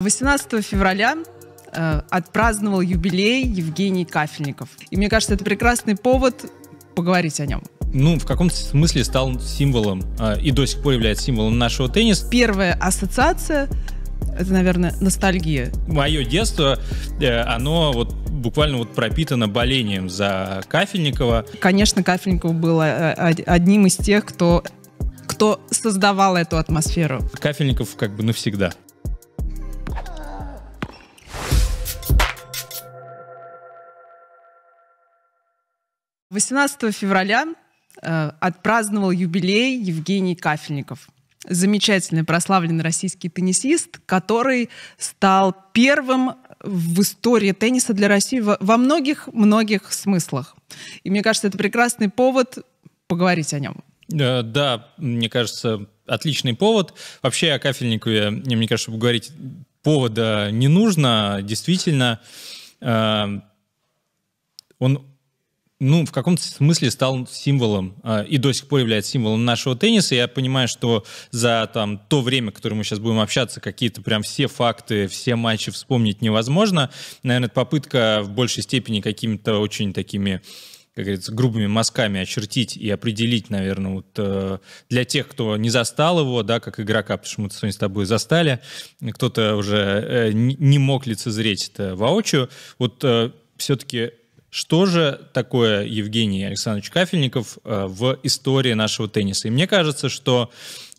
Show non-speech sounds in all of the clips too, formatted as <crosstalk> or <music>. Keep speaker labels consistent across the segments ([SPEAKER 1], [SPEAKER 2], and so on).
[SPEAKER 1] 18 февраля э, отпраздновал юбилей Евгений Кафельников. И мне кажется, это прекрасный повод поговорить о нем.
[SPEAKER 2] Ну, в каком смысле стал символом э, и до сих пор является символом нашего тенниса.
[SPEAKER 1] Первая ассоциация это, наверное, ностальгия.
[SPEAKER 2] Мое детство, э, оно вот буквально вот пропитано болением за Кафельникова.
[SPEAKER 1] Конечно, Кафельников был э, одним из тех, кто кто создавал эту атмосферу. Кафельников как бы навсегда. 18 февраля э, отпраздновал юбилей Евгений Кафельников. Замечательный прославленный российский теннисист, который стал первым в истории тенниса для России во многих-многих смыслах. И мне кажется, это прекрасный повод поговорить о нем.
[SPEAKER 2] Э, да, мне кажется, отличный повод. Вообще о Кафельникове, мне кажется, говорить повода не нужно. Действительно, э, он ну, в каком-то смысле стал символом э, и до сих пор является символом нашего тенниса. Я понимаю, что за там, то время, которое мы сейчас будем общаться, какие-то прям все факты, все матчи вспомнить невозможно. Наверное, это попытка в большей степени какими-то очень такими как говорится, грубыми мазками очертить и определить, наверное, вот э, для тех, кто не застал его, да, как игрока, потому что мы сегодня с тобой застали, кто-то уже э, не мог лицезреть это воочию, вот э, все-таки что же такое Евгений Александрович Кафельников э, в истории нашего тенниса? И мне кажется, что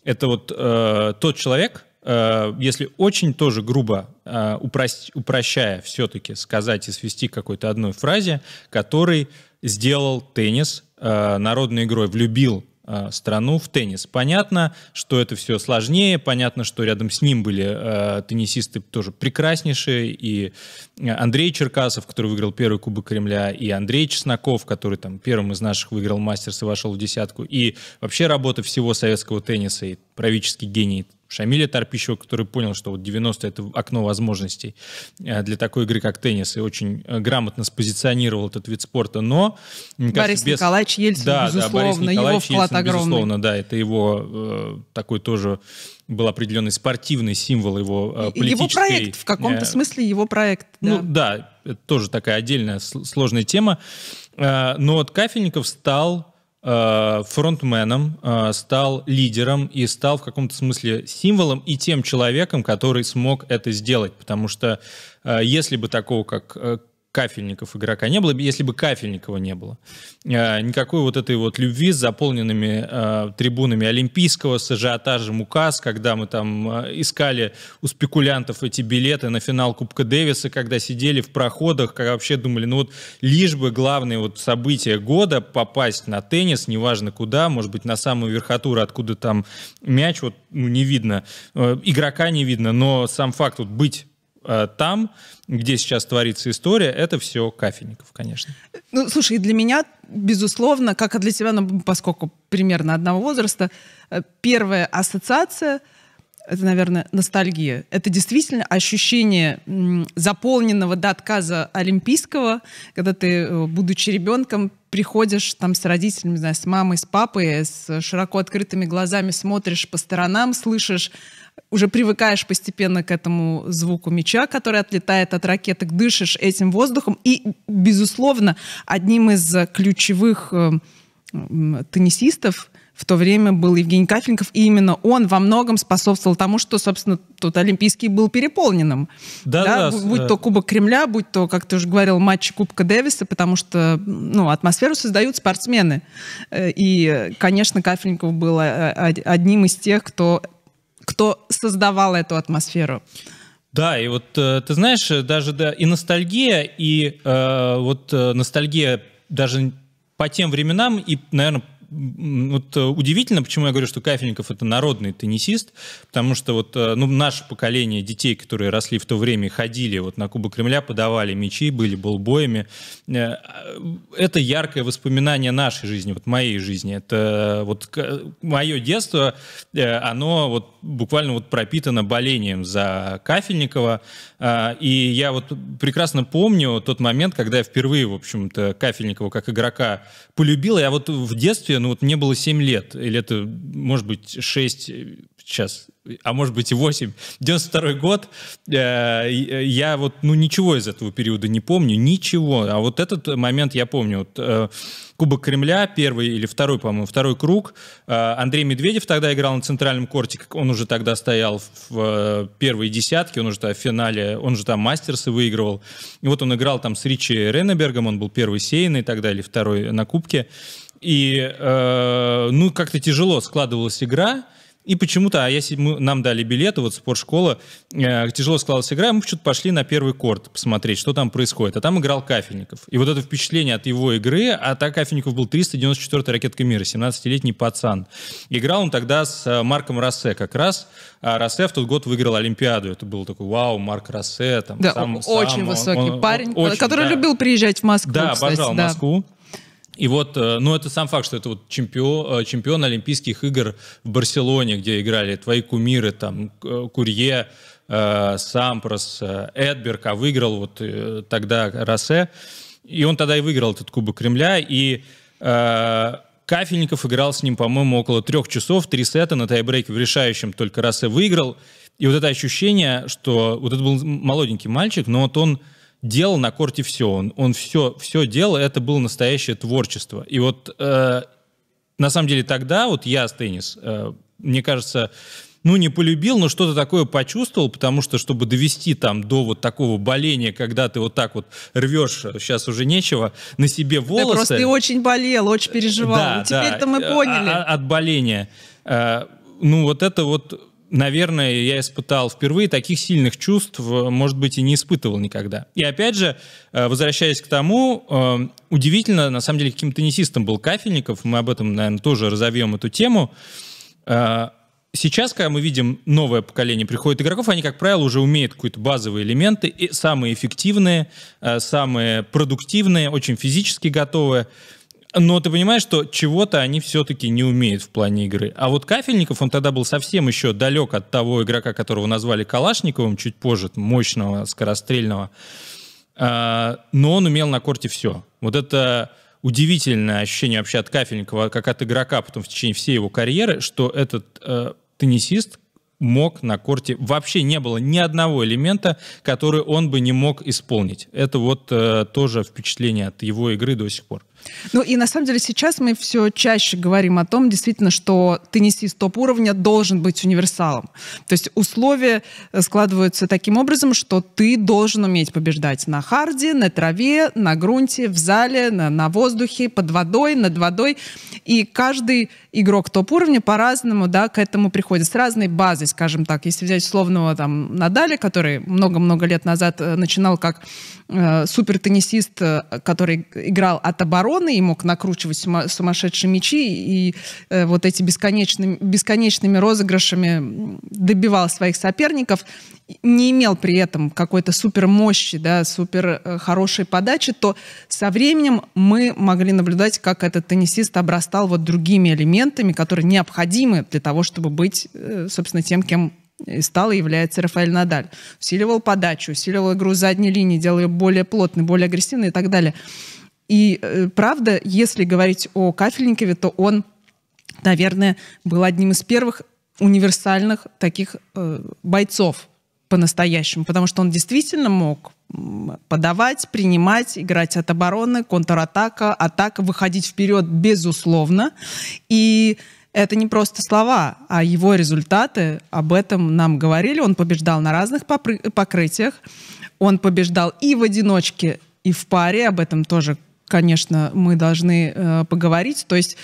[SPEAKER 2] это вот э, тот человек, э, если очень тоже грубо э, упрость, упрощая все-таки сказать и свести к какой-то одной фразе, который сделал теннис э, народной игрой, влюбил Э, страну в теннис. Понятно, что это все сложнее, понятно, что рядом с ним были э, теннисисты тоже прекраснейшие, и э, Андрей Черкасов, который выиграл первый Кубок Кремля, и Андрей Чесноков, который там первым из наших выиграл мастерс и вошел в десятку, и вообще работа всего советского тенниса, и правительский гений Шамиля Тарпищева, который понял, что вот 90 это окно возможностей э, для такой игры, как теннис, и очень э, грамотно спозиционировал этот вид спорта. Но... Кажется, Борис без... Николаевич Ельцин, да, безусловно, да, Борис Николаевич его вклад Ельцин, Безусловно, да, это его э, такой тоже был определенный спортивный символ его э, политической... Его проект, в каком-то э, смысле
[SPEAKER 1] его проект. Ну, да.
[SPEAKER 2] Ну да, это тоже такая отдельная сложная тема. Э, но вот Кафельников стал Э, фронтменом, э, стал лидером и стал в каком-то смысле символом и тем человеком, который смог это сделать. Потому что э, если бы такого, как кафельников игрока не было, если бы Кафельникова не было. А, никакой вот этой вот любви с заполненными а, трибунами Олимпийского, с ажиотажем указ, когда мы там а, искали у спекулянтов эти билеты на финал Кубка Дэвиса, когда сидели в проходах, когда вообще думали, ну вот лишь бы главное вот событие года попасть на теннис, неважно куда, может быть, на самую верхотуру, откуда там мяч, вот ну, не видно, э, игрока не видно, но сам факт вот быть э, там, где сейчас творится история, это все кафельников, конечно.
[SPEAKER 1] Ну, слушай, для меня, безусловно, как и для тебя, ну, поскольку примерно одного возраста, э, первая ассоциация это, наверное, ностальгия. Это действительно ощущение заполненного до отказа олимпийского, когда ты, э, будучи ребенком, приходишь там с родителями, знаю, с мамой, с папой, с широко открытыми глазами смотришь по сторонам, слышишь уже привыкаешь постепенно к этому звуку мяча, который отлетает от ракеток, дышишь этим воздухом. И, безусловно, одним из ключевых э, теннисистов в то время был Евгений Кафельников, и именно он во многом способствовал тому, что, собственно, тут Олимпийский был переполненным. Да, да, да будь да. Э. то Кубок Кремля, будь то, как ты уже говорил, матчи Кубка Дэвиса, потому что ну, атмосферу создают спортсмены. Э, и, конечно, Кафельников был э, одним из тех, кто, кто создавал эту атмосферу. Да,
[SPEAKER 2] и вот ты знаешь, даже да, и ностальгия, и э, вот ностальгия даже по тем временам, и, наверное, вот э, удивительно, почему я говорю, что Кафельников это народный теннисист, потому что вот э, ну, наше поколение детей, которые росли в то время, ходили вот на Кубок Кремля, подавали мячи, были болбоями. Э, это яркое воспоминание нашей жизни, вот моей жизни. Это вот мое детство, оно вот буквально вот пропитано болением за Кафельникова. И я вот прекрасно помню тот момент, когда я впервые, в общем-то, Кафельникова как игрока полюбил. Я вот в детстве ну вот мне было 7 лет, или это, может быть, 6, э, сейчас, а может быть и 8, 92 год, э, э, я вот, ну, ничего из этого периода не помню, ничего. А вот этот момент я помню. Вот, э, Кубок Кремля, первый или второй, по-моему, второй круг. Э, Андрей Медведев тогда играл на центральном корте, он уже тогда стоял в, в э, первой десятке, он уже там в финале, он же там мастерсы выигрывал. И вот он играл там с Ричи Реннебергом, он был первый сеянный тогда или второй на Кубке. И, э, ну, как-то тяжело складывалась игра, и почему-то, а если мы, нам дали билеты, вот спортшкола, э, тяжело складывалась игра, мы почему-то пошли на первый корт посмотреть, что там происходит. А там играл Кафельников. И вот это впечатление от его игры, а так Кафельников был 394-й ракеткой мира, 17-летний пацан. Играл он тогда с э, Марком Рассе как раз. А Рассе в тот год выиграл Олимпиаду. Это был такой, вау, Марк Рассе. Там, да, сам, очень сам, высокий он, парень, он, очень, который да. любил
[SPEAKER 1] приезжать в Москву, Да, кстати, обожал да. Москву.
[SPEAKER 2] И вот, э, ну, это сам факт, что это вот чемпион, э, чемпион Олимпийских игр в Барселоне, где играли твои кумиры, там, э, Курье, Сампрос, Эдберг, а выиграл вот тогда Росе. И он тогда и выиграл этот Кубок Кремля, и Кафельников играл с ним, по-моему, около трех часов, три сета на тайбрейке в решающем только Росе выиграл. И вот это ощущение, что вот это был молоденький мальчик, но вот он делал на корте все. Он, он все, все делал, это было настоящее творчество. И вот э, на самом деле тогда вот я с теннис, э, мне кажется, ну, не полюбил, но что-то такое почувствовал, потому что, чтобы довести там до вот такого боления, когда ты вот так вот рвешь, сейчас э, уже нечего, на себе волосы... Да, просто ты
[SPEAKER 1] очень болел, очень переживал. Да, ну, теперь-то да, мы э, поняли. А,
[SPEAKER 2] а, от боления. Э, ну, вот это вот наверное, я испытал впервые таких сильных чувств, может быть, и не испытывал никогда. И опять же, э, возвращаясь к тому, э, удивительно, на самом деле, каким теннисистом был Кафельников, мы об этом, наверное, тоже разовьем эту тему. Э, сейчас, когда мы видим новое поколение приходит игроков, они, как правило, уже умеют какие-то базовые элементы, самые эффективные, самые продуктивные, очень физически готовые. Но ты понимаешь, что чего-то они все-таки не умеют в плане игры. А вот Кафельников, он тогда был совсем еще далек от того игрока, которого назвали Калашниковым, чуть позже, мощного, скорострельного. А, но он умел на корте все. Вот это удивительное ощущение вообще от Кафельникова, как от игрока потом в течение всей его карьеры, что этот э, теннисист мог на корте. Вообще не было ни одного элемента, который он бы не мог исполнить. Это вот э, тоже впечатление от его игры до сих пор.
[SPEAKER 1] Ну и на самом деле сейчас мы все чаще говорим о том, действительно, что теннисист топ-уровня должен быть универсалом. То есть условия э, складываются таким образом, что ты должен уметь побеждать на харде, на траве, на грунте, в зале, на, на воздухе, под водой, над водой. И каждый игрок топ-уровня по-разному да, к этому приходит. С разной базой, скажем так. Если взять условного там, Надали, который много-много лет назад э, начинал как э, супер-теннисист, э, который играл от обороны, обороны и мог накручивать сумасшедшие мячи и э, вот эти бесконечными, бесконечными розыгрышами добивал своих соперников, не имел при этом какой-то супер мощи, да, супер э, хорошей подачи, то со временем мы могли наблюдать, как этот теннисист обрастал вот другими элементами, которые необходимы для того, чтобы быть, э, собственно, тем, кем и стал и является Рафаэль Надаль. Усиливал подачу, усиливал игру задней линии, делал ее более плотной, более агрессивной и так далее. И э, правда, если говорить о Кафельникове, то он, наверное, был одним из первых универсальных таких э, бойцов по-настоящему, потому что он действительно мог подавать, принимать, играть от обороны, контратака, атака, выходить вперед безусловно. И это не просто слова, а его результаты, об этом нам говорили. Он побеждал на разных покрытиях, он побеждал и в одиночке, и в паре, об этом тоже конечно, мы должны э, поговорить. То есть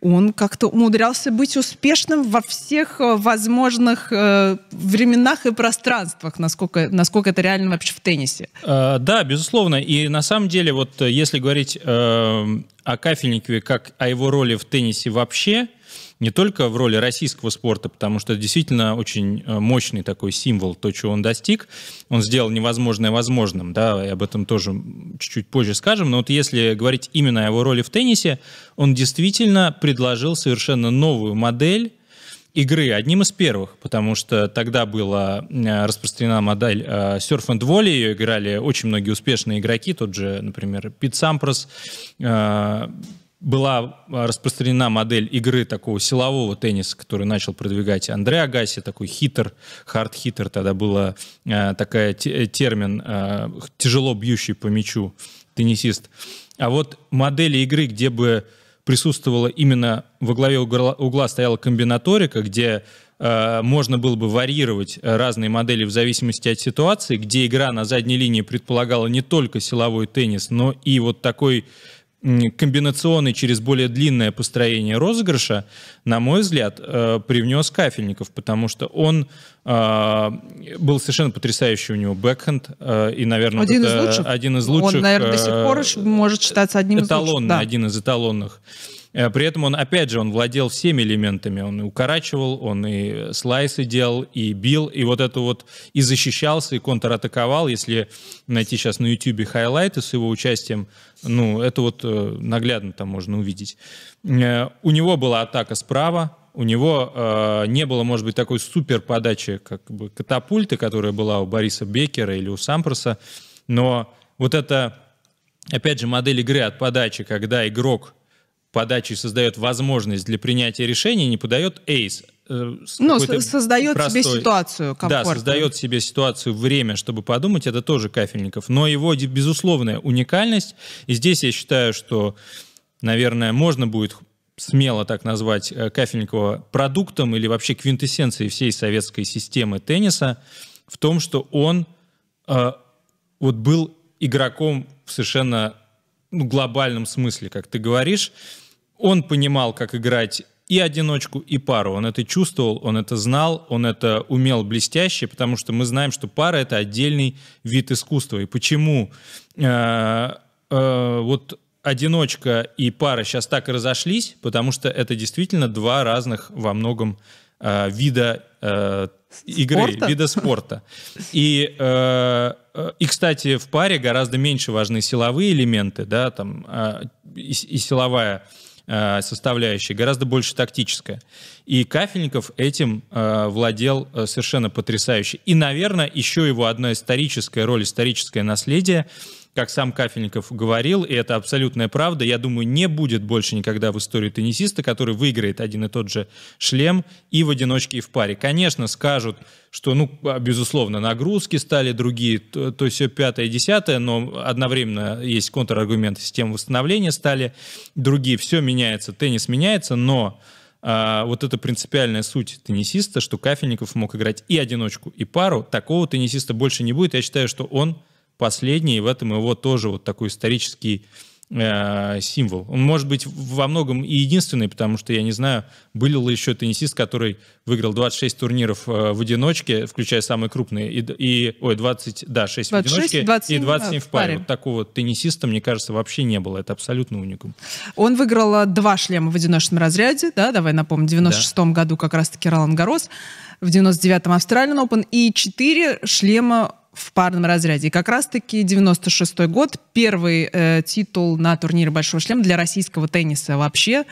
[SPEAKER 1] он как-то умудрялся быть успешным во всех э, возможных э, временах и пространствах, насколько, насколько это реально вообще в теннисе.
[SPEAKER 2] Э, да, безусловно. И на самом деле, вот э, если говорить э, о Кафельникове как о его роли в теннисе вообще, не только в роли российского спорта, потому что это действительно очень э, мощный такой символ, то, чего он достиг. Он сделал невозможное возможным, да, и об этом тоже чуть-чуть позже скажем. Но вот если говорить именно о его роли в теннисе, он действительно предложил совершенно новую модель игры одним из первых, потому что тогда была э, распространена модель э, Surf and Volley, ее играли очень многие успешные игроки, тот же, например, Пит Сампрос, э, была а, распространена модель игры такого силового тенниса, который начал продвигать Андрей Агаси, такой хитер, хард-хитер тогда была э, такая термин, э, тяжело бьющий по мячу теннисист. А вот модели игры, где бы присутствовала именно во главе угла, угла стояла комбинаторика, где э, можно было бы варьировать разные модели в зависимости от ситуации, где игра на задней линии предполагала не только силовой теннис, но и вот такой комбинационный через более длинное построение розыгрыша, на мой взгляд, э, привнес Кафельников, потому что он э, был совершенно потрясающий у него бэкхенд, э, и, наверное, один, вот из лучших. один из лучших. Он, наверное, до сих
[SPEAKER 1] пор может считаться одним из лучших. Эталонный, да. один
[SPEAKER 2] из эталонных. Э, при этом он, опять же, он владел всеми элементами. Он и укорачивал, он и слайсы делал, и бил, и вот это вот и защищался, и контратаковал. Если найти сейчас на Ютубе хайлайты с его участием, ну, это вот э, наглядно там можно увидеть. Э, у него была атака справа, у него э, не было, может быть, такой супер подачи, как бы катапульты, которая была у Бориса Бекера или у Сампроса, но вот это, опять же, модель игры от подачи, когда игрок подачи создает возможность для принятия решения, не подает эйс, Ну, создает простой... себе ситуацию комфортную. Да, создает себе ситуацию, время, чтобы подумать, это тоже Кафельников. Но его безусловная уникальность, и здесь я считаю, что, наверное, можно будет смело так назвать э, Кафельникова продуктом или вообще квинтэссенцией всей советской системы тенниса, в том, что он э, вот был игроком в совершенно ну, глобальном смысле, как ты говоришь, он понимал, как играть и одиночку, и пару. Он это чувствовал, он это знал, он это умел блестяще, потому что мы знаем, что пара — это отдельный вид искусства. И почему э, э, вот одиночка и пара сейчас так и разошлись, потому что это действительно два разных во многом э, вида э, игры, спорта? вида спорта. И, э, э и, кстати, в паре гораздо меньше важны силовые элементы, да, там, э, и, и силовая Э, составляющая гораздо больше тактическая. И Кафельников этим э, владел э, совершенно потрясающе. И, наверное, еще его одна историческая роль, историческое наследие — как сам Кафельников говорил, и это абсолютная правда, я думаю, не будет больше никогда в истории теннисиста, который выиграет один и тот же шлем и в одиночке, и в паре. Конечно, скажут, что, ну, безусловно, нагрузки стали другие, то, то все пятое, десятое, но одновременно есть контраргументы, системы восстановления стали другие, все меняется, теннис меняется, но а, вот эта принципиальная суть теннисиста, что Кафельников мог играть и одиночку, и пару, такого теннисиста больше не будет. Я считаю, что он последний, и в этом его тоже вот такой исторический э, символ. Он может быть во многом и единственный, потому что я не знаю, был ли еще теннисист, который выиграл 26 турниров э, в одиночке, включая самые крупные, и, и ой, 20, да, 6 26, в одиночке 27, и 27 в паре. паре. Вот такого теннисиста, мне кажется, вообще не было. Это абсолютно уникум.
[SPEAKER 1] Он выиграл э, два шлема в одиночном разряде, да, давай напомним, в 96 да. году как раз-таки Ролан Гарос, в 99-м Австралиан Open и четыре шлема в парном разряде. И как раз-таки 96-й год, первый э, титул на турнире «Большой шлем» для российского тенниса вообще.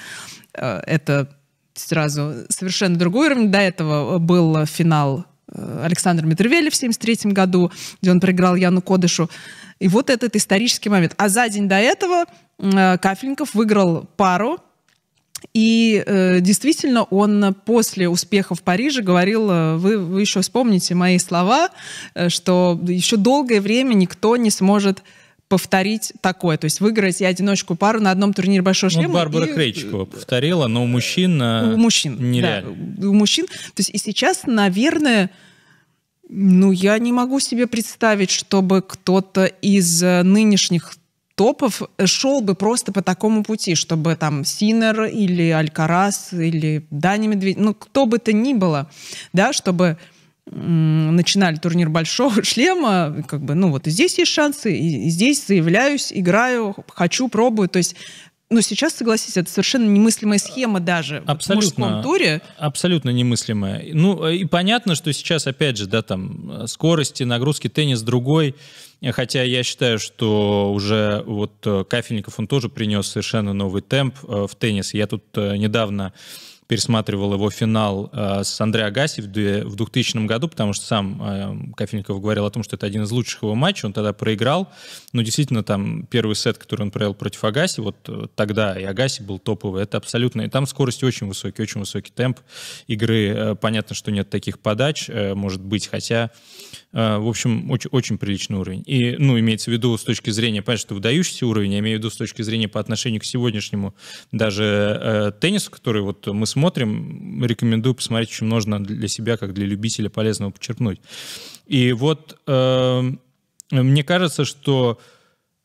[SPEAKER 1] Э, это сразу совершенно другой уровень. До этого был финал э, Александра Митревеля в 73 году, где он проиграл Яну Кодышу. И вот этот исторический момент. А за день до этого э, Кафельников выиграл пару и э, действительно, он после успеха в Париже говорил, э, вы, вы еще вспомните мои слова, э, что еще долгое время никто не сможет повторить такое, то есть выиграть и одиночку пару на одном турнире большого ну, шлема. Ну, Барбара и... Кречкова
[SPEAKER 2] повторила, но у мужчин э, у мужчин нереально. Да,
[SPEAKER 1] у мужчин, то есть и сейчас, наверное, ну я не могу себе представить, чтобы кто-то из нынешних топов э, шел бы просто по такому пути, чтобы там Синер или Алькарас или Дани Медведь, ну кто бы то ни было, да, чтобы начинали турнир большого <laughs> шлема, как бы, ну вот здесь есть шансы, и здесь заявляюсь, играю, хочу, пробую, то есть но ну, сейчас, согласитесь, это совершенно немыслимая схема даже абсолютно, в мужском туре.
[SPEAKER 2] Абсолютно немыслимая. Ну, э, и понятно, что сейчас, опять же, да, там, э, скорости, нагрузки, теннис другой. Хотя я считаю, что уже вот э, Кафельников, он тоже принес совершенно новый темп в теннис. Я тут недавно пересматривал его финал э, с Андреа Агаси в, в 2000 году, потому что сам э, Кофельников говорил о том, что это один из лучших его матчей, он тогда проиграл, но ну, действительно там первый сет, который он провел против Агаси, вот э, тогда и Агаси был топовый, это абсолютно, и там скорость очень высокий, очень высокий темп игры, э, понятно, что нет таких подач, э, может быть, хотя, э, в общем, очень, очень приличный уровень. И, ну, имеется в виду с точки зрения, понятно, что выдающийся уровень, я имею в виду с точки зрения по отношению к сегодняшнему даже э, теннису, который вот мы смотрим, смотрим, рекомендую посмотреть, чем нужно для себя, как для любителя полезного почерпнуть. И вот э, мне кажется, что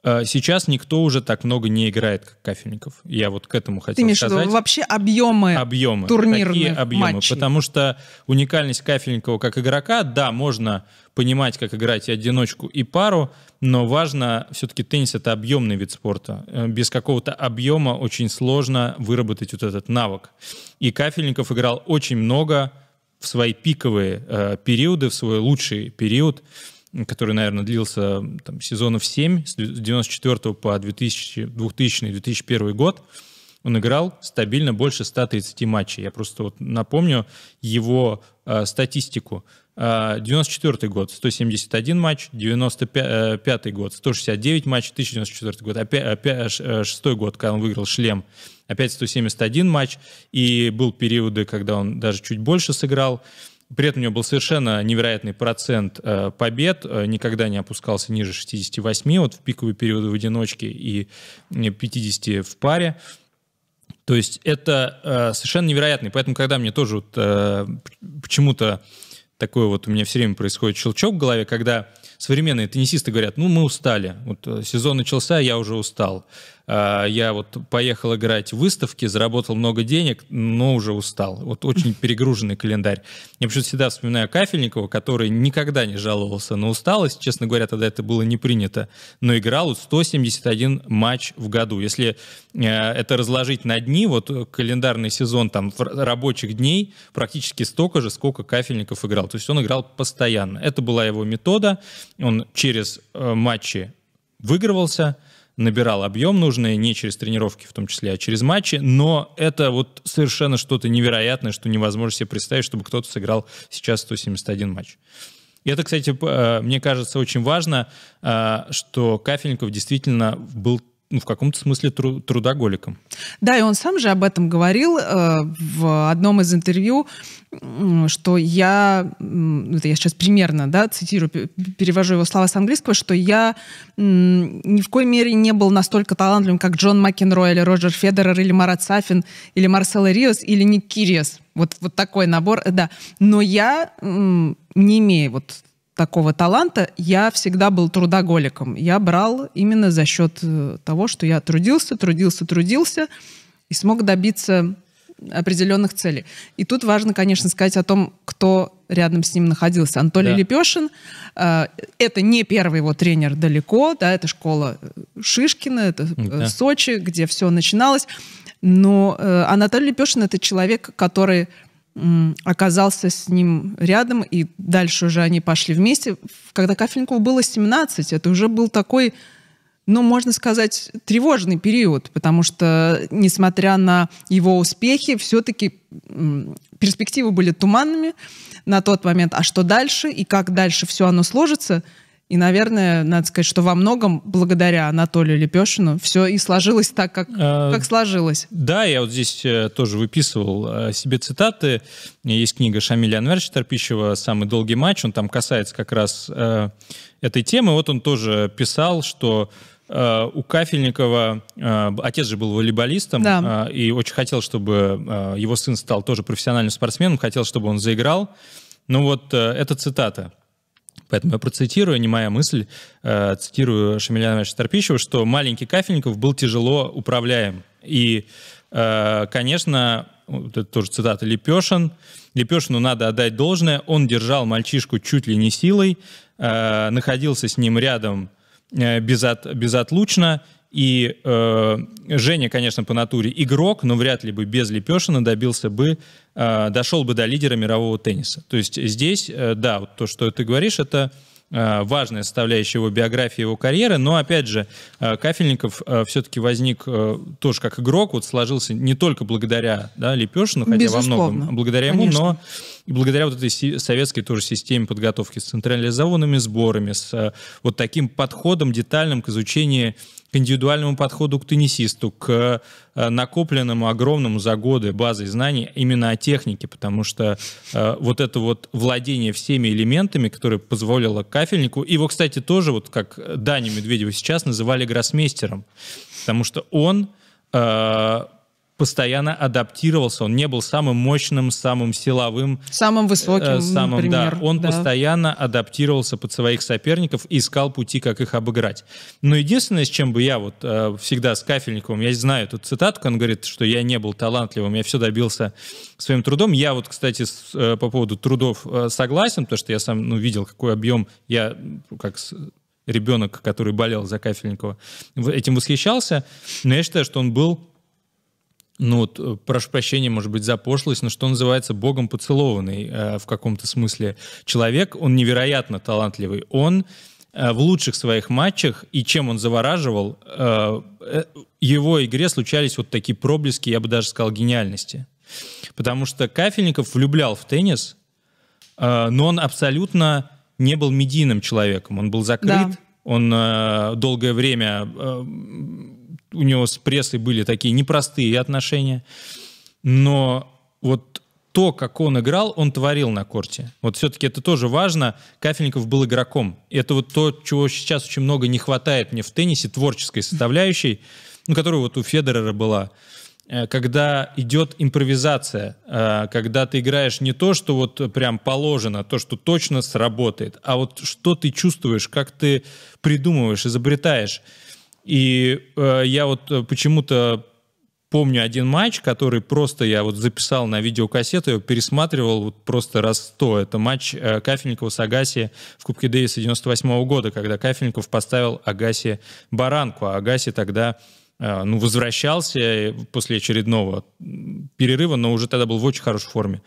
[SPEAKER 2] а сейчас никто уже так много не играет, как Кафельников. Я вот к этому хотел Ты имеешь сказать. виду вообще объемы, объемы турнирных такие объемы, матчей. Потому что уникальность Кафельникова как игрока, да, можно понимать, как играть и одиночку, и пару, но важно, все-таки теннис — это объемный вид спорта. Э, без какого-то объема очень сложно выработать вот этот навык. И Кафельников играл очень много в свои пиковые э, периоды, в свой лучший период — который, наверное, длился там, сезонов 7, с 94 по 2000, 2001 год, он играл стабильно больше 130 матчей. Я просто вот напомню его э, статистику. 94 э, год 171 матч, 95 э, год 169 матч, 1994 год, опять, опять 6 э, год, когда он выиграл шлем, опять 171 матч, и был периоды, когда он даже чуть больше сыграл. При этом у него был совершенно невероятный процент э, побед, э, никогда не опускался ниже 68, вот в пиковые периоды в одиночке и 50 в паре. То есть это э, совершенно невероятный. Поэтому, когда мне тоже вот, э, почему-то такое вот у меня все время происходит щелчок в голове, когда современные теннисисты говорят, ну, мы устали, вот э, сезон начался, я уже устал. А, я вот поехал играть в выставки, заработал много денег, но уже устал. Вот очень <laughs> перегруженный календарь. Я почему-то всегда вспоминаю Кафельникова, который никогда не жаловался на усталость. Честно говоря, тогда это было не принято. Но играл 171 матч в году. Если э, это разложить на дни, вот календарный сезон там рабочих дней практически столько же, сколько Кафельников играл. То есть он играл постоянно. Это была его метода. Он через э, матчи выигрывался, набирал объем нужный, не через тренировки в том числе, а через матчи, но это вот совершенно что-то невероятное, что невозможно себе представить, чтобы кто-то сыграл сейчас 171 матч. И это, кстати, э, мне кажется, очень важно, э, что Кафельников действительно был ну, в каком-то смысле тру- трудоголиком.
[SPEAKER 1] Да, и он сам же об этом говорил э, в одном из интервью, что я, это я сейчас примерно, да, цитирую, перевожу его слова с английского, что я м, ни в коей мере не был настолько талантливым, как Джон Макенрой или Роджер Федерер или Марат Сафин или Марсело Риос или Ник Кириас. Вот, вот такой набор, э, да. Но я м, не имею вот такого таланта, я всегда был трудоголиком. Я брал именно за счет э, того, что я трудился, трудился, трудился и смог добиться определенных целей. И тут важно, конечно, сказать о том, кто рядом с ним находился. Анатолий да. Лепешин, э, это не первый его тренер далеко, да, это школа э, Шишкина, это э, да. Сочи, где все начиналось. Но э, Анатолий Лепешин это человек, который оказался с ним рядом, и дальше уже они пошли вместе. Когда Кафельникову было 17, это уже был такой, ну, можно сказать, тревожный период, потому что, несмотря на его успехи, все-таки перспективы были туманными на тот момент, а что дальше и как дальше все оно сложится – и, наверное, надо сказать, что во многом благодаря Анатолию Лепешину все и сложилось так, как,
[SPEAKER 2] а, как сложилось. Да, я вот здесь э, тоже выписывал э, себе цитаты. Есть книга Шамиля Анверовича Торпищева «Самый долгий матч». Он там касается как раз э, этой темы. Вот он тоже писал, что э, у Кафельникова отец же был волейболистом да. и очень хотел, чтобы его сын стал тоже профессиональным спортсменом, хотел, чтобы он заиграл. Ну вот эта цитата. Поэтому я процитирую, не моя мысль, э, цитирую Шамиля Ивановича Торпищева, что маленький Кафельников был тяжело управляем. И, э, конечно, вот это тоже цитата, Лепешин, Лепешину надо отдать должное, он держал мальчишку чуть ли не силой, э, находился с ним рядом э, безот, безотлучно, и э, Женя, конечно, по натуре игрок, но вряд ли бы без Лепешина добился бы, э, дошел бы до лидера мирового тенниса. То есть здесь, э, да, вот то, что ты говоришь, это э, важная составляющая его биографии, его карьеры, но, опять же, э, Кафельников э, все-таки возник э, тоже как игрок, вот сложился не только благодаря да, Лепешину, хотя во многом благодаря ему, но и благодаря вот этой советской тоже системе подготовки с централизованными сборами, с э, вот таким подходом детальным к изучению к индивидуальному подходу к теннисисту, к э, накопленному огромному за годы базой знаний именно о технике, потому что э, вот это вот владение всеми элементами, которые позволило кафельнику, его, кстати, тоже, вот как Даня Медведева сейчас называли гроссмейстером, потому что он постоянно адаптировался, он не был самым мощным, самым силовым.
[SPEAKER 1] Самым высоким, э, самым, например. Да, он да.
[SPEAKER 2] постоянно адаптировался под своих соперников и искал пути, как их обыграть. Но единственное, с чем бы я вот э, всегда с Кафельниковым, я знаю эту цитатку, он говорит, что я не был талантливым, я все добился своим трудом. Я вот, кстати, с, э, по поводу трудов э, согласен, потому что я сам ну, видел, какой объем я как ребенок, который болел за Кафельникова, этим восхищался. Но я считаю, что он был ну вот, э, прошу прощения, может быть, за пошлость, но что называется богом поцелованный э, в каком-то смысле человек, он невероятно талантливый, он э, в лучших своих матчах, и чем он завораживал, э, э, его игре случались вот такие проблески, я бы даже сказал, гениальности. Потому что Кафельников влюблял в теннис, э, но он абсолютно не был медийным человеком, он был закрыт, да. он э, долгое время... Э, у него с прессой были такие непростые отношения. Но вот то, как он играл, он творил на корте. Вот все-таки это тоже важно. Кафельников был игроком. Это вот то, чего сейчас очень много не хватает мне в теннисе, творческой составляющей, ну, которая вот у Федерера была. Э, когда идет импровизация, э, когда ты играешь не то, что вот прям положено, то, что точно сработает, а вот что ты чувствуешь, как ты придумываешь, изобретаешь. И э, я вот э, почему-то помню один матч, который просто я вот записал на видеокассету, я пересматривал вот просто раз сто. Это матч э, Кафельникова с Агаси в Кубке Дэвиса 98 года, когда Кафельников поставил Агаси баранку, а Агаси тогда э, ну, возвращался э, после очередного перерыва, но уже тогда был в очень хорошей форме.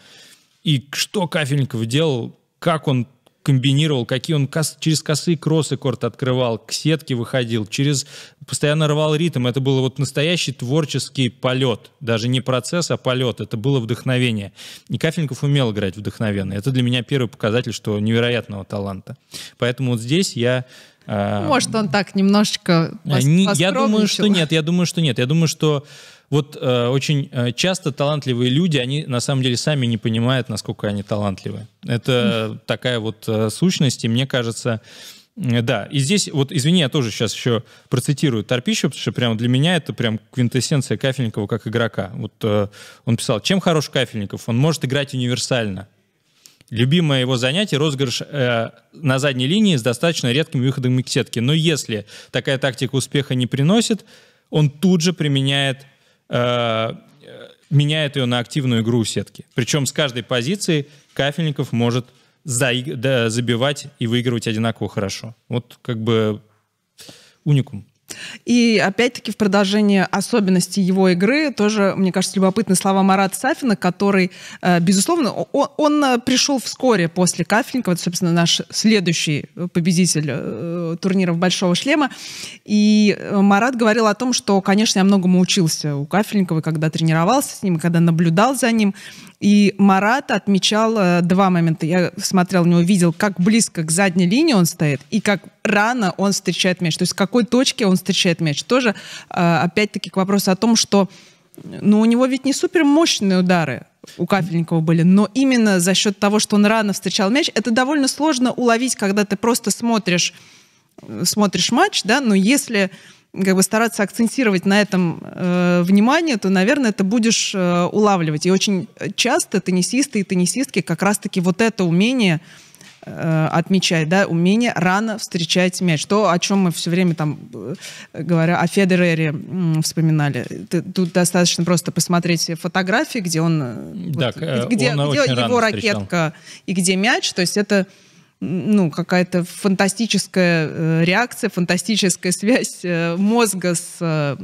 [SPEAKER 2] И что Кафельников делал, как он комбинировал, какие он кос, через косые кроссы корт открывал, к сетке выходил, через постоянно рвал ритм. Это был вот настоящий творческий полет. Даже не процесс, а полет. Это было вдохновение. И Кафельников умел играть вдохновенно. Это для меня первый показатель, что невероятного таланта. Поэтому вот здесь я а, может,
[SPEAKER 1] он так немножечко а, не, Я думаю, что нет.
[SPEAKER 2] Я думаю, что нет. Я думаю, что вот э, очень э, часто талантливые люди, они на самом деле сами не понимают, насколько они талантливы. Это такая вот э, сущность, и мне кажется, да, и здесь, вот, извини, я тоже сейчас еще процитирую Торпищева, потому что прям для меня это прям квинтэссенция Кафельникова как игрока. Вот э, он писал, чем хорош Кафельников? Он может играть универсально. Любимое его занятие — розыгрыш э, на задней линии с достаточно редким выходом к сетке. Но если такая тактика успеха не приносит, он тут же применяет Э, меняет ее на активную игру сетки. Причем с каждой позиции Кафельников может за, да, забивать и выигрывать одинаково хорошо. Вот как бы уникум.
[SPEAKER 1] И опять-таки в продолжение особенностей его игры тоже, мне кажется, любопытны слова Марата Сафина, который, э, безусловно, он, он э, пришел вскоре после Кафельникова, это, собственно, наш следующий победитель э, турниров «Большого шлема». И Марат говорил о том, что, конечно, я многому учился у Кафельникова, когда тренировался с ним, когда наблюдал за ним. И Марат отмечал э, два момента. Я смотрел на него, видел, как близко к задней линии он стоит и как рано он встречает мяч. То есть в какой точке он встречает мяч. Тоже, э, опять-таки, к вопросу о том, что ну, у него ведь не супер мощные удары у Кафельникова были, но именно за счет того, что он рано встречал мяч, это довольно сложно уловить, когда ты просто смотришь, э, смотришь матч, да, но если как бы стараться акцентировать на этом э, внимание, то, наверное, это будешь э, улавливать. И очень часто теннисисты и теннисистки как раз-таки вот это умение э, отмечать, да, умение рано встречать мяч. То, о чем мы все время там, э, говоря о Федерере, вспоминали. Ты, тут достаточно просто посмотреть фотографии, где он, э, так, вот, э, он где, где его ракетка встречал. и где мяч. То есть это ну, какая-то фантастическая э, реакция, фантастическая связь э, мозга с э,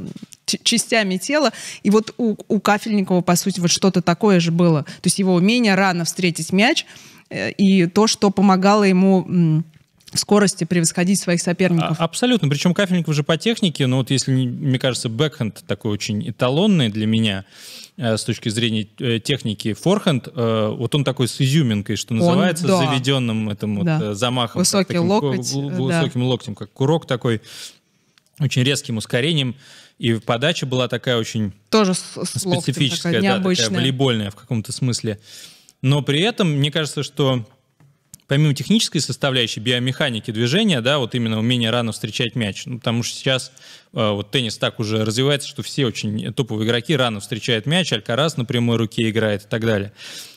[SPEAKER 1] частями тела. И вот у, у Кафельникова, по сути, вот что-то такое же было. То есть его умение рано встретить мяч и то, что помогало ему скорости превосходить своих соперников.
[SPEAKER 2] А, абсолютно. Причем Кафельников уже по технике, ну вот если, мне кажется, бэкхенд такой очень эталонный для меня, Э, с точки зрения э, техники форхенд, э, вот он такой с изюминкой, что называется, он, да. заведенным этим да. вот замахом. Высокий таким, локоть. Высоким да. локтем, как курок такой, очень резким ускорением. И подача была такая очень
[SPEAKER 1] Тоже с, с специфическая, такая, да, необычная. такая
[SPEAKER 2] волейбольная в каком-то смысле. Но при этом, мне кажется, что помимо технической составляющей биомеханики движения, да, вот именно умение рано встречать мяч, ну, потому что сейчас э, вот теннис так уже развивается, что все очень топовые игроки рано встречают мяч, Алькарас на прямой руке играет и так далее.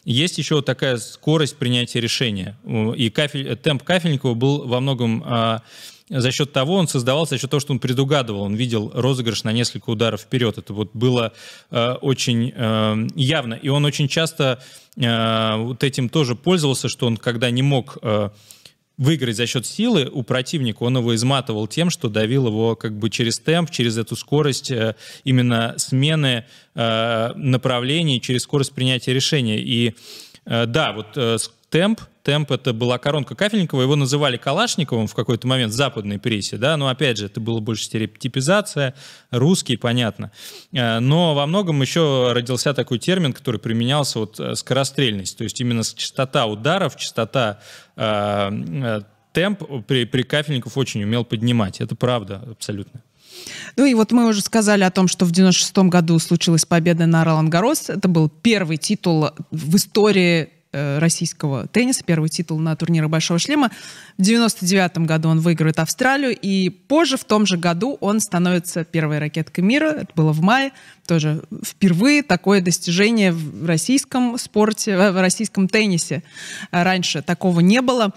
[SPEAKER 2] Есть еще вот такая скорость принятия решения, э, и кафель, темп Кафельникова был во многом э, за счет того, он создавался за счет того, что он предугадывал, он видел розыгрыш на несколько ударов вперед. Это вот было э, очень э, явно. И он очень часто э, вот этим тоже пользовался, что он когда не мог... Э, выиграть за счет силы у противника, он его изматывал тем, что давил его как бы через темп, через эту скорость э, именно смены э, направлений, через скорость принятия решения. И э, да, вот темп. Темп — это была коронка Кафельникова, его называли Калашниковым в какой-то момент в западной прессе, да, но опять же, это было больше стереотипизация, русский, понятно. Э, но во многом еще родился такой термин, который применялся вот э, скорострельность, то есть именно частота ударов, частота э, э темп при, при Кафельников очень умел поднимать, это правда абсолютно.
[SPEAKER 1] Ну и вот мы уже сказали о том, что в 96 году случилась победа на Ролан-Гарос. Это был первый титул в истории Э, российского тенниса, первый титул на турнире Большого Шлема. В 99 году он выигрывает Австралию, и позже, в том же году, он становится первой ракеткой мира. Это было в мае. Тоже впервые такое достижение в российском спорте, э, в российском теннисе. А раньше такого не было.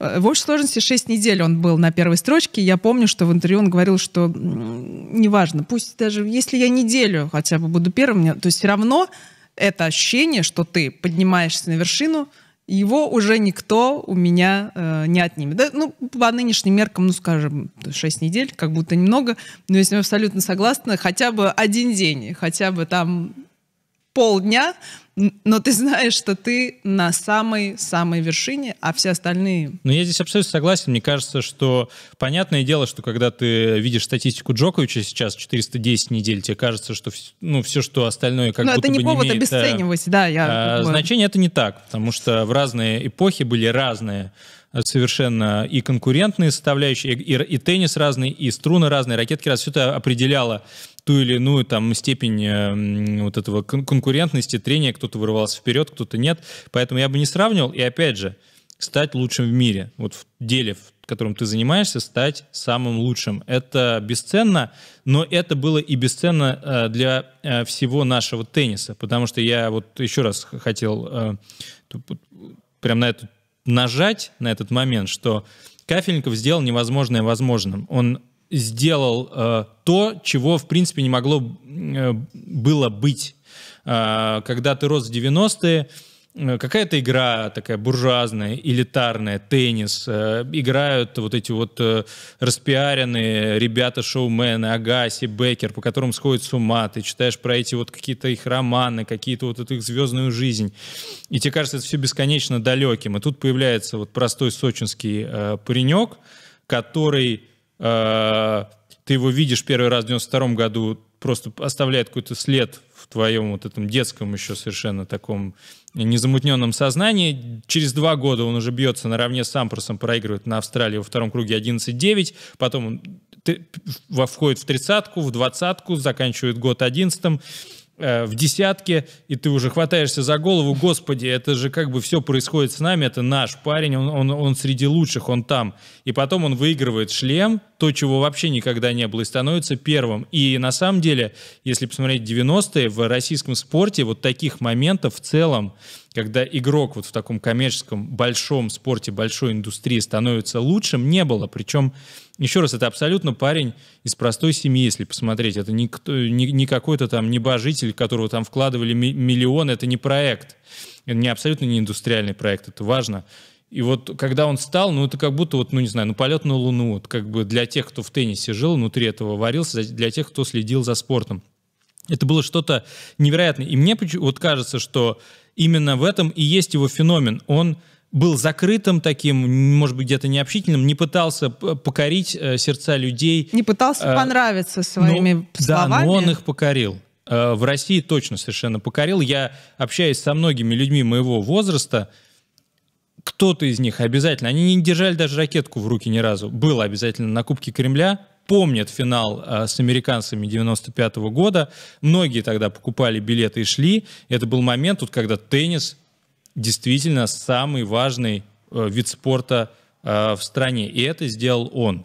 [SPEAKER 1] Э, в общей сложности 6 недель он был на первой строчке. Я помню, что в интервью он говорил, что неважно, пусть даже если я неделю хотя бы буду первым, то есть все равно это ощущение, что ты поднимаешься на вершину, его уже никто у меня э, не отнимет. Да, ну, по нынешним меркам, ну, скажем, 6 недель, как будто немного, но я с ним абсолютно согласна, хотя бы один день, хотя бы там полдня, но ты знаешь, что ты на самой-самой вершине, а все остальные...
[SPEAKER 2] Ну, я здесь абсолютно согласен. Мне кажется, что понятное дело, что когда ты видишь статистику Джоковича сейчас, 410 недель, тебе кажется, что ну, все, что остальное как но ну, будто это не бы повод не имеет... Э, обесценивать,
[SPEAKER 1] да, я... А, значение
[SPEAKER 2] это не так, потому что в разные эпохи были разные совершенно и конкурентные составляющие, и, и, и теннис разный, и струны разные, ракетки раз все это определяло ту или иную там степень э, вот этого кон- конкурентности, трения, кто-то вырывался вперед, кто-то нет, поэтому я бы не сравнивал, и опять же, стать лучшим в мире, вот в деле, в которым ты занимаешься, стать самым лучшим. Это бесценно, но это было и бесценно э, для э, всего нашего тенниса, потому что я вот еще раз хотел э, прям на эту нажать на этот момент, что Кафельников сделал невозможное возможным. Он сделал э, то, чего, в принципе, не могло э, было быть. Э, когда ты рос в 90-е, Э, какая-то игра такая буржуазная, элитарная, теннис, э, играют вот эти вот э, распиаренные ребята-шоумены, Агаси, Бекер, по которым сходит с ума, ты читаешь про эти вот какие-то их романы, какие-то вот эту их звездную жизнь, и тебе кажется это все бесконечно далеким, и тут появляется вот простой сочинский э, паренек, который, э, ты его видишь первый раз в 92 году, просто оставляет какой-то след в твоем вот этом детском еще совершенно таком незамутненном сознании. Через два года он уже бьется наравне с Сампросом, проигрывает на Австралии во втором круге 11-9, потом он входит в тридцатку, в двадцатку, заканчивает год одиннадцатым. Э, в десятке, и ты уже хватаешься за голову, господи, это же как бы все происходит с нами, это наш парень, он, он, он среди лучших, он там. И потом он выигрывает шлем, то, чего вообще никогда не было, и становится первым. И на самом деле, если посмотреть 90-е, в российском спорте вот таких моментов в целом когда игрок вот в таком коммерческом большом спорте, большой индустрии становится лучшим, не было. Причем, еще раз, это абсолютно парень из простой семьи, если посмотреть. Это никто, не, не какой-то там небожитель, которого там вкладывали миллион, это не проект. Это не абсолютно не индустриальный проект, это важно. И вот когда он стал, ну это как будто вот, ну не знаю, ну полет на Луну, вот как бы для тех, кто в теннисе жил, внутри этого варился, для тех, кто следил за спортом. Это было что-то невероятное. И мне вот кажется, что именно в этом и есть его феномен. Он был закрытым таким, может быть, где-то необщительным, не пытался покорить э, сердца людей. Не пытался а,
[SPEAKER 1] понравиться своими ну, но, словами. Да, но он их
[SPEAKER 2] покорил. Э, в России точно совершенно покорил. Я общаюсь со многими людьми моего возраста, кто-то из них обязательно, они не держали даже ракетку в руки ни разу, было обязательно на Кубке Кремля, помнят финал э, с американцами 95 -го года. Многие тогда покупали билеты и шли. Это был момент, вот, когда теннис действительно самый важный э, вид спорта э, в стране. И это сделал он.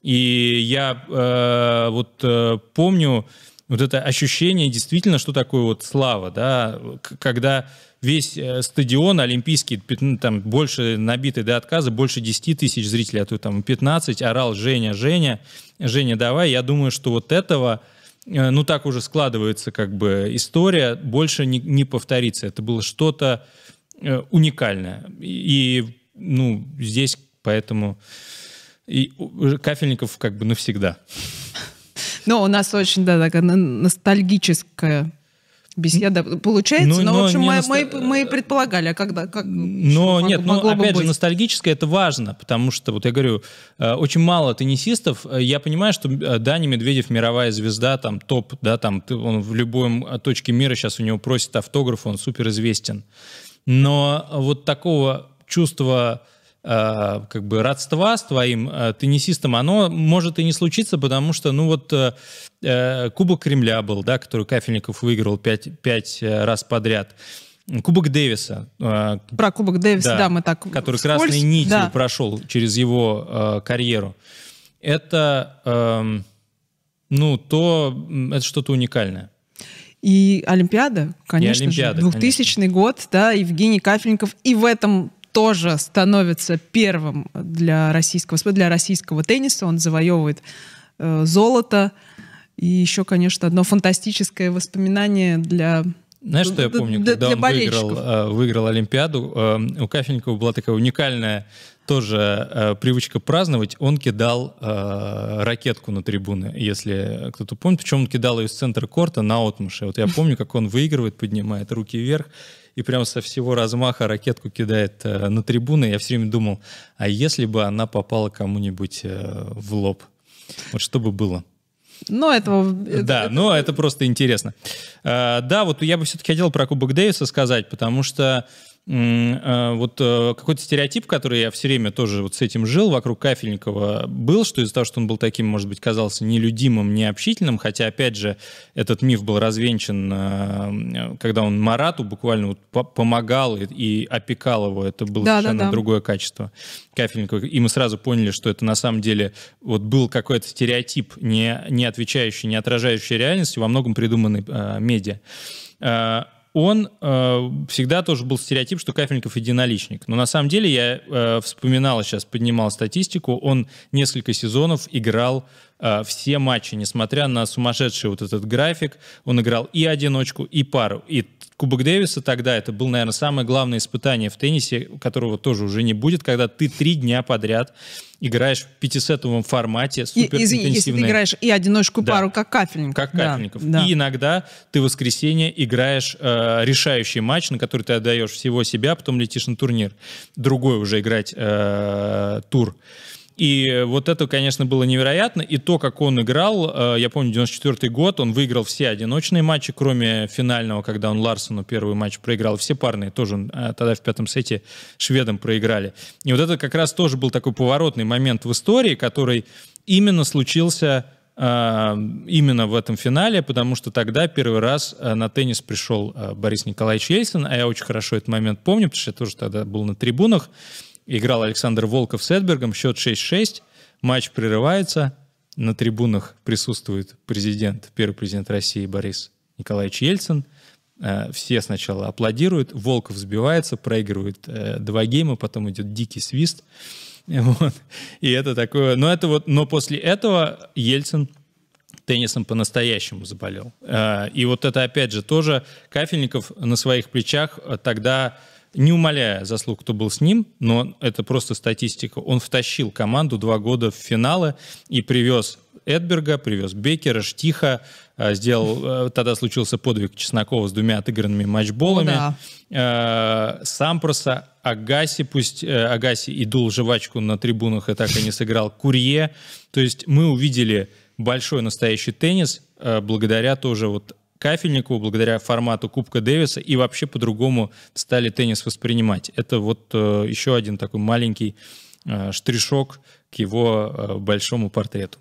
[SPEAKER 2] И я э, вот э, помню, э, вот это ощущение действительно, что такое вот слава, да, когда весь э, стадион олимпийский, ну, там больше набитый до отказа, больше 10 тысяч зрителей, а то там 15, орал Женя, Женя, Женя, давай, я думаю, что вот этого, э, ну так уже складывается как бы история, больше не, не повторится, это было что-то э, уникальное, и ну здесь поэтому и Кафельников как бы навсегда.
[SPEAKER 1] <laughs> Ну, у нас очень, да, такая ностальгическая беседа получается, ну, ну но, но в общем, мы, наст... мы, мы предполагали, а когда... Как,
[SPEAKER 2] но нет, но ну, опять быть? же, ностальгическое это важно, потому что, вот я говорю, э, очень мало теннисистов, э, я понимаю, что э, Дани Медведев мировая звезда, там топ, да, там он в любой точке мира сейчас у него просит автограф, он супер известен, но вот такого чувства Э, как бы родства с твоим э, теннисистом, оно может и не случиться, потому что, ну вот, э, Кубок Кремля был, да, который Кафельников выиграл пять, пять раз подряд. Кубок Дэвиса. Про
[SPEAKER 1] Кубок Дэвиса, да, да мы так Который вскользь, красной нитью да.
[SPEAKER 2] прошел через его э, карьеру. Это, э, ну, то, это что-то уникальное.
[SPEAKER 1] И Олимпиада, конечно и Олимпиада, же. 2000 конечно. год, да, Евгений Кафельников и в этом тоже становится первым для российского, для российского тенниса. Он завоевывает э, золото. И еще, конечно, одно фантастическое воспоминание для знаешь, что я помню, для, когда для он выиграл,
[SPEAKER 2] э, выиграл Олимпиаду, эм, у Кафельникова была такая уникальная тоже э, привычка праздновать. Он кидал э, ракетку на трибуны, если кто-то помнит. Причем он кидал ее с центра корта на отмыше. Вот я помню, как он выигрывает, поднимает руки вверх и прям со всего размаха ракетку кидает э, на трибуны. Я все время думал, а если бы она попала кому-нибудь э, в лоб? Вот что бы было? Но этого... Э, да, это... но это просто интересно. А, да, вот я бы все-таки хотел про Кубок Дэвиса сказать, потому что Э, вот э, какой-то стереотип, который я все время тоже вот с этим жил, вокруг Кафельникова был, что из-за того, что он был таким, может быть, казался нелюдимым, необщительным, хотя, опять же, этот миф был развенчан, э, когда он Марату буквально вот помогал и, и опекал его, это было да, совершенно да, да. другое качество Кафельникова. И мы сразу поняли, что это на самом деле вот был какой-то стереотип, не, не отвечающий, не отражающий реальность, во многом придуманный э, медиа он э, всегда тоже был стереотип, что Кафельников единоличник. Но на самом деле я э, вспоминал сейчас, поднимал статистику, он несколько сезонов играл э, все матчи, несмотря на сумасшедший вот этот график, он играл и одиночку, и пару, и Кубок Дэвиса тогда, это был, наверное, самое главное испытание в теннисе, которого тоже уже не будет, когда ты три дня подряд играешь в пятисетовом формате, суперинтенсивно. Если ты играешь
[SPEAKER 1] и одиночку да. пару, как кафельников. Как кафельников. Да, И
[SPEAKER 2] иногда ты в воскресенье играешь э, решающий матч, на который ты отдаешь всего себя, а потом летишь на турнир. Другой уже играть э, Тур. И вот это, конечно, было невероятно. И то, как он играл, э, я помню, 94 год, он выиграл все одиночные матчи, кроме финального, когда он Ларсону первый матч проиграл. Все парные тоже э, тогда в пятом сете шведом проиграли. И вот это как раз тоже был такой поворотный момент в истории, который именно случился э, именно в этом финале, потому что тогда первый раз на теннис пришел Борис Николаевич Ельцин, а я очень хорошо этот момент помню, потому что я тоже тогда был на трибунах играл Александр Волков с Эдбергом, счет 6-6, матч прерывается, на трибунах присутствует президент, первый президент России Борис Николаевич Ельцин, э, все сначала аплодируют, Волков сбивается, проигрывает э, два гейма, потом идет дикий свист, <laughs> вот. И это такое... Но, это вот, но после этого Ельцин теннисом по-настоящему заболел. Э, и вот это, опять же, тоже Кафельников на своих плечах тогда не умаляя заслуг, кто был с ним, но это просто статистика, он втащил команду два года в финалы и привез Эдберга, привез Бекера, Штиха, э, сделал, э, тогда случился подвиг Чеснокова с двумя отыгранными матчболами, О, да. Э, Сампроса, Агаси, пусть Агаси и дул жвачку на трибунах и так и не сыграл, Курье, то есть мы увидели большой настоящий теннис благодаря тоже вот Кафельникову благодаря формату Кубка Дэвиса, и вообще по-другому стали теннис воспринимать. Это вот э, еще один такой маленький э, штришок к его э, большому портрету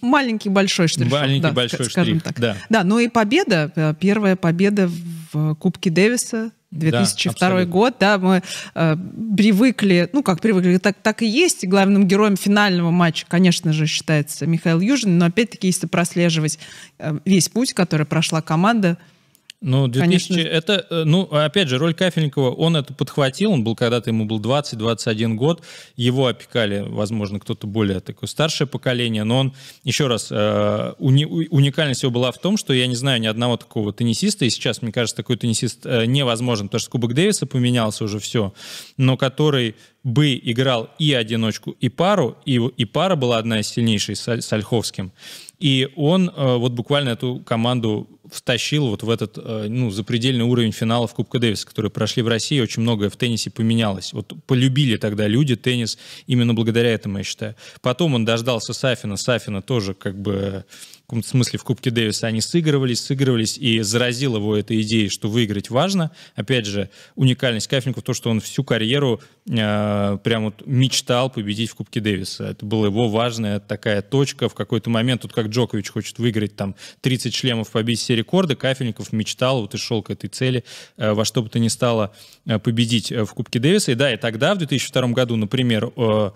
[SPEAKER 1] маленький большой штрих. Маленький да, большой скажем штрих, так. да. Да, ну и победа, э, первая победа в Кубке Дэвиса 2002 да, абсолютно. год, да, мы э, привыкли, ну как привыкли, так, так и есть, главным героем финального матча, конечно же, считается Михаил Южин, но опять-таки, если прослеживать э, весь путь, который прошла команда, ну, 2000,
[SPEAKER 2] Конечно. это, э, ну, опять же, роль Кафельникова, он это подхватил, он был когда-то, ему был 20-21 год, его опекали, возможно, кто-то более такое старшее поколение, но он, еще раз, э, уникальность его была в том, что я не знаю ни одного такого теннисиста, и сейчас, мне кажется, такой теннисист э, невозможен, потому что Кубок Дэвиса поменялся уже все, но который бы играл и одиночку, и пару, и, и пара была одна из сильнейших с Ольховским, и он вот буквально эту команду втащил вот в этот э, ну, запредельный уровень финалов Кубка Дэвиса, которые прошли в России, очень многое в теннисе поменялось. Вот полюбили тогда люди теннис именно благодаря этому, я считаю. Потом он дождался Сафина. Сафина тоже как бы каком-то смысле в Кубке Дэвиса они сыгрывались, сыгрывались, и заразил его этой идеей, что выиграть важно. Опять же, уникальность Кафельникова то, что он всю карьеру э, прям вот мечтал победить в Кубке Дэвиса. Это была его важная такая точка. В какой-то момент, вот как Джокович хочет выиграть там 30 шлемов, побить все рекорды, Кафельников мечтал, вот и шел к этой цели э, во что бы то ни стало э, победить э, в Кубке Дэвиса. И да, и тогда, в 2002 году, например, э,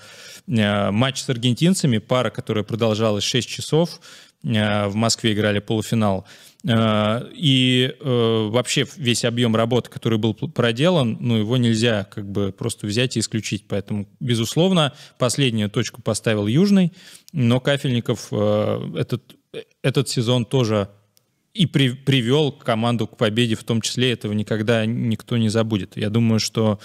[SPEAKER 2] э, матч с аргентинцами, пара, которая продолжалась 6 часов, Э, в Москве играли полуфинал. Э, и э, вообще весь объем работы, который был проделан, ну, его нельзя как бы просто взять и исключить. Поэтому, безусловно, последнюю точку поставил Южный, но Кафельников этот, этот сезон тоже и при, привел команду к победе, в том числе этого никогда никто не забудет. Я думаю, что,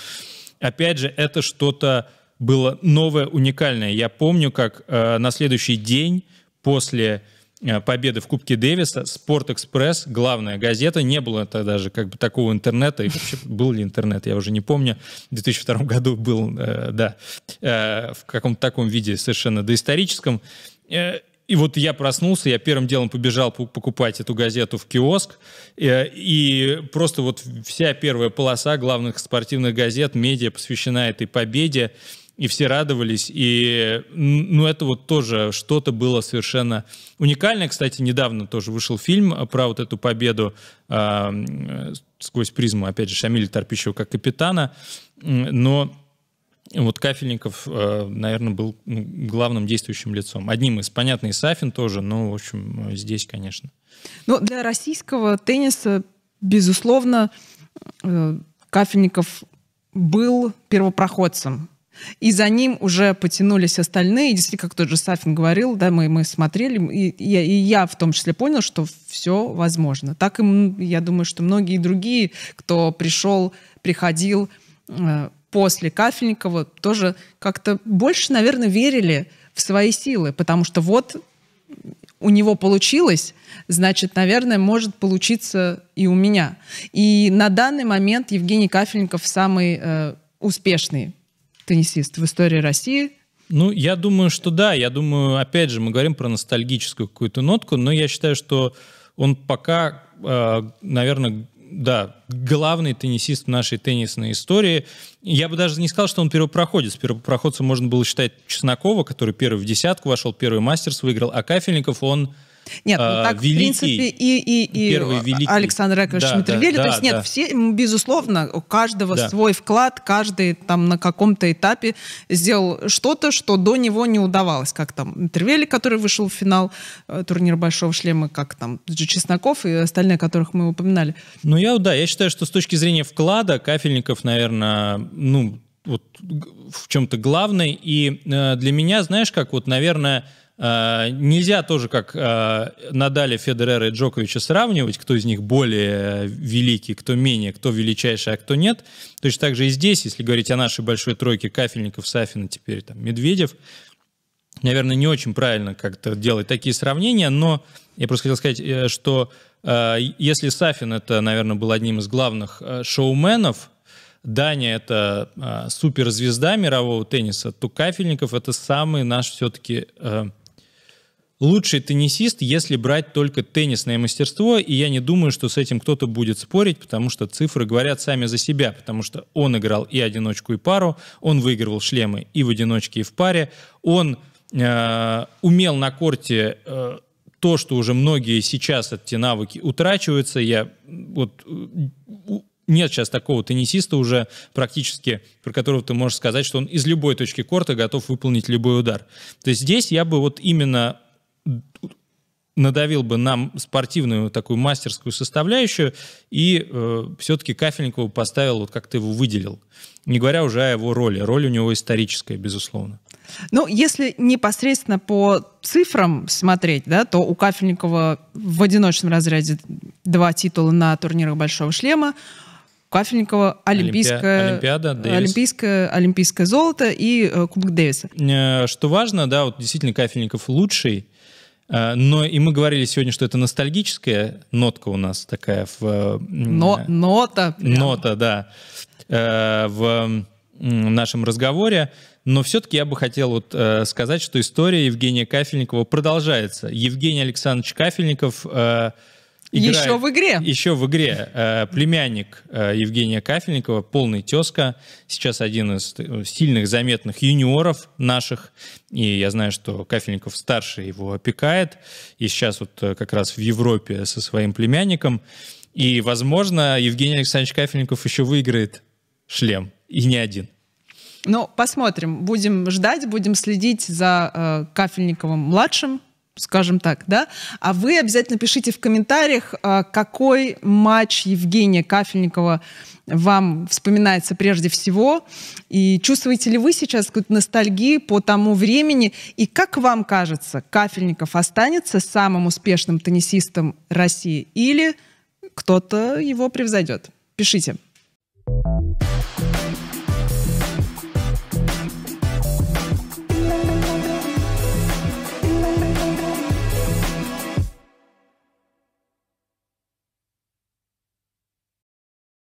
[SPEAKER 2] опять же, это что-то было новое, уникальное. Я помню, как э, на следующий день после Э, победы в Кубке Дэвиса, Спорт-экспресс, главная газета, не было тогда даже как бы такого интернета, и вообще был ли интернет, я уже не помню, в 2002 году был, э, да, э, в каком-то таком виде совершенно доисторическом. И вот я проснулся, я первым делом побежал покупать эту газету в киоск, и просто вот вся первая полоса главных спортивных газет, медиа посвящена этой победе, и все радовались. И, ну, это вот тоже что-то было совершенно уникальное. Кстати, недавно тоже вышел фильм про вот эту победу а, э, сквозь призму, опять же, Шамиля Тарпищева как капитана. Но вот Кафельников, э, наверное, был главным действующим лицом. Одним из, понятно, и Сафин тоже, но, в общем, э, здесь, конечно.
[SPEAKER 1] Ну, для российского тенниса, безусловно, э, Кафельников был первопроходцем. И за ним уже потянулись остальные. И действительно, как тот же Сафин говорил, да, мы, мы смотрели, и, и, я, и я в том числе понял, что все возможно. Так и, я думаю, что многие другие, кто пришел, приходил э, после Кафельникова, тоже как-то больше, наверное, верили в свои силы, потому что вот у него получилось, значит, наверное, может получиться и у меня. И на данный момент Евгений Кафельников самый э, успешный теннисист в истории России?
[SPEAKER 2] Ну, я думаю, что да. Я думаю, опять же, мы говорим про ностальгическую какую-то нотку, но я считаю, что он пока, э, наверное, да, главный теннисист в нашей теннисной истории. Я бы даже не сказал, что он первопроходец. Первопроходцем можно было считать Чеснокова, который первый в десятку вошел, первый мастерс выиграл, а Кафельников, он
[SPEAKER 1] нет, ну а, так, великий, в принципе, и, и, и первый великий. Александр Яковлевич да, Митревели. Да, то есть, да, нет, все, безусловно, у каждого да. свой вклад, каждый там на каком-то этапе сделал что-то, что до него не удавалось. Как там Митревели, который вышел в финал э, турнира Большого Шлема, как там Чесноков и остальные, которых мы упоминали.
[SPEAKER 2] Ну, я, да, я считаю, что с точки зрения вклада Кафельников, наверное, ну, вот в чем-то главный. И э, для меня, знаешь, как вот, наверное, Uh, нельзя тоже, как uh, э, Надали, Федерера и Джоковича сравнивать, кто из них более э, великий, кто менее, кто величайший, а кто нет. Точно так же и здесь, если говорить о нашей большой тройке Кафельников, Сафина, теперь там Медведев, наверное, не очень правильно как-то делать такие сравнения, но я просто хотел сказать, что uh, если Сафин это, наверное, был одним из главных шоуменов, Дания это суперзвезда мирового тенниса, то Кафельников — это самый наш все-таки лучший теннисист, если брать только теннисное мастерство, и я не думаю, что с этим кто-то будет спорить, потому что цифры говорят сами за себя, потому что он играл и одиночку, и пару, он выигрывал шлемы и в одиночке, и в паре, он э, умел на корте э, то, что уже многие сейчас эти навыки утрачиваются. Я вот нет сейчас такого теннисиста уже практически, про которого ты можешь сказать, что он из любой точки корта готов выполнить любой удар. То есть здесь я бы вот именно надавил бы нам спортивную такую мастерскую составляющую и э, все-таки Кафельникову поставил, вот как ты его выделил. Не говоря уже о его роли. Роль у него историческая, безусловно.
[SPEAKER 1] Ну, если непосредственно по цифрам смотреть, да, то у Кафельникова в одиночном разряде два титула на турнирах «Большого шлема», Кафельникова олимпийское, Олимпиада, э, олимпийское, олимпийское золото и э, Кубок Дэвиса.
[SPEAKER 2] Э, что важно, да, вот действительно Кафельников лучший, Э, но и мы говорили сегодня, что это ностальгическая нотка у нас такая в... Э, но, нота. Прям. Нота, да. Э, в нашем разговоре. Но все-таки я бы хотел вот, сказать, что история Евгения Кафельникова продолжается. Евгений Александрович Кафельников играет, еще в игре. Еще в игре. Э, племянник э, Евгения Кафельникова, полный тезка, сейчас один из э, сильных заметных юниоров наших. И я знаю, что Кафельников старше его опекает. И сейчас вот как раз в Европе со своим племянником. И, возможно, Евгений Александрович Кафельников еще выиграет шлем. И не один.
[SPEAKER 1] Ну, посмотрим. Будем ждать, будем следить за э, Кафельниковым младшим, скажем так, да? А вы обязательно пишите в комментариях, а, какой матч Евгения Кафельникова вам вспоминается прежде всего, и чувствуете ли вы сейчас какую-то ностальгию по тому времени, и как вам кажется, Кафельников останется самым успешным теннисистом России или кто-то его превзойдет? Пишите.